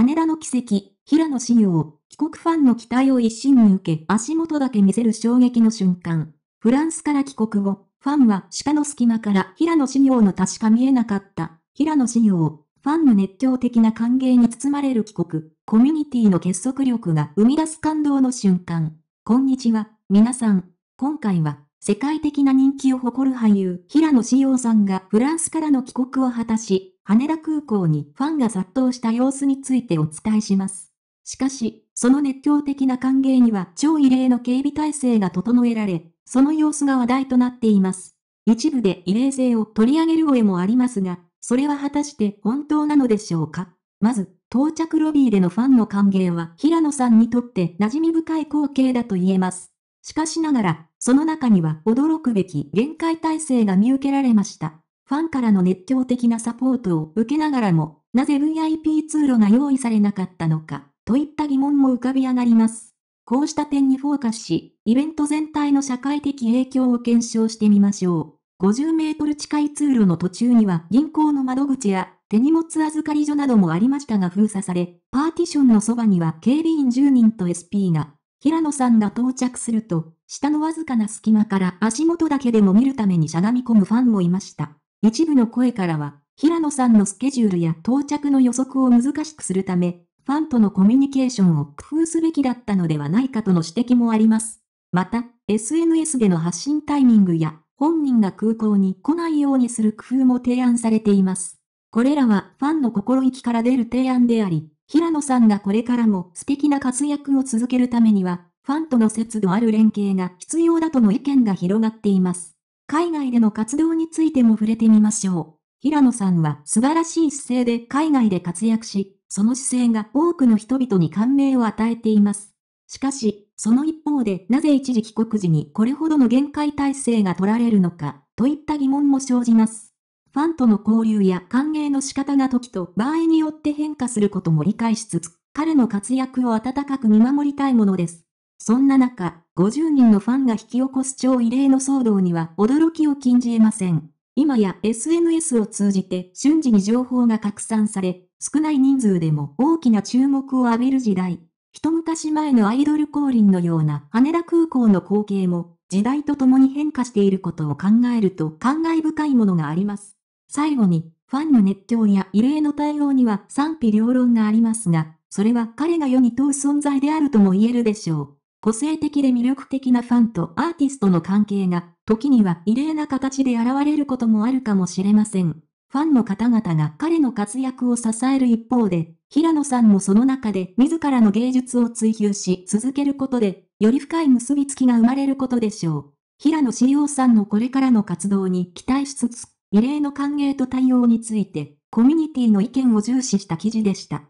羽田の奇跡、平野紫耀、帰国ファンの期待を一身に受け、足元だけ見せる衝撃の瞬間。フランスから帰国後、ファンは鹿の隙間から平野紫耀の確か見えなかった。平野紫耀、ファンの熱狂的な歓迎に包まれる帰国、コミュニティの結束力が生み出す感動の瞬間。こんにちは、皆さん。今回は、世界的な人気を誇る俳優、平野紫耀さんがフランスからの帰国を果たし、羽田空港にファンが殺到した様子についてお伝えします。しかし、その熱狂的な歓迎には超異例の警備体制が整えられ、その様子が話題となっています。一部で異例性を取り上げる声もありますが、それは果たして本当なのでしょうかまず、到着ロビーでのファンの歓迎は平野さんにとって馴染み深い光景だと言えます。しかしながら、その中には驚くべき限界体制が見受けられました。ファンからの熱狂的なサポートを受けながらも、なぜ VIP 通路が用意されなかったのか、といった疑問も浮かび上がります。こうした点にフォーカスし、イベント全体の社会的影響を検証してみましょう。50メートル近い通路の途中には銀行の窓口や手荷物預かり所などもありましたが封鎖され、パーティションのそばには警備員10人と SP が、平野さんが到着すると、下のわずかな隙間から足元だけでも見るためにしゃがみ込むファンもいました。一部の声からは、平野さんのスケジュールや到着の予測を難しくするため、ファンとのコミュニケーションを工夫すべきだったのではないかとの指摘もあります。また、SNS での発信タイミングや、本人が空港に来ないようにする工夫も提案されています。これらはファンの心意気から出る提案であり、平野さんがこれからも素敵な活躍を続けるためには、ファンとの節度ある連携が必要だとの意見が広がっています。海外での活動についても触れてみましょう。平野さんは素晴らしい姿勢で海外で活躍し、その姿勢が多くの人々に感銘を与えています。しかし、その一方でなぜ一時帰国時にこれほどの限界体制が取られるのか、といった疑問も生じます。ファンとの交流や歓迎の仕方が時と場合によって変化することも理解しつつ、彼の活躍を温かく見守りたいものです。そんな中、50人のファンが引き起こす超異例の騒動には驚きを禁じ得ません。今や SNS を通じて瞬時に情報が拡散され、少ない人数でも大きな注目を浴びる時代。一昔前のアイドル降臨のような羽田空港の光景も、時代とともに変化していることを考えると感慨深いものがあります。最後に、ファンの熱狂や異例の対応には賛否両論がありますが、それは彼が世に問う存在であるとも言えるでしょう。個性的で魅力的なファンとアーティストの関係が、時には異例な形で現れることもあるかもしれません。ファンの方々が彼の活躍を支える一方で、平野さんもその中で自らの芸術を追求し続けることで、より深い結びつきが生まれることでしょう。平野志陽さんのこれからの活動に期待しつつ、異例の歓迎と対応について、コミュニティの意見を重視した記事でした。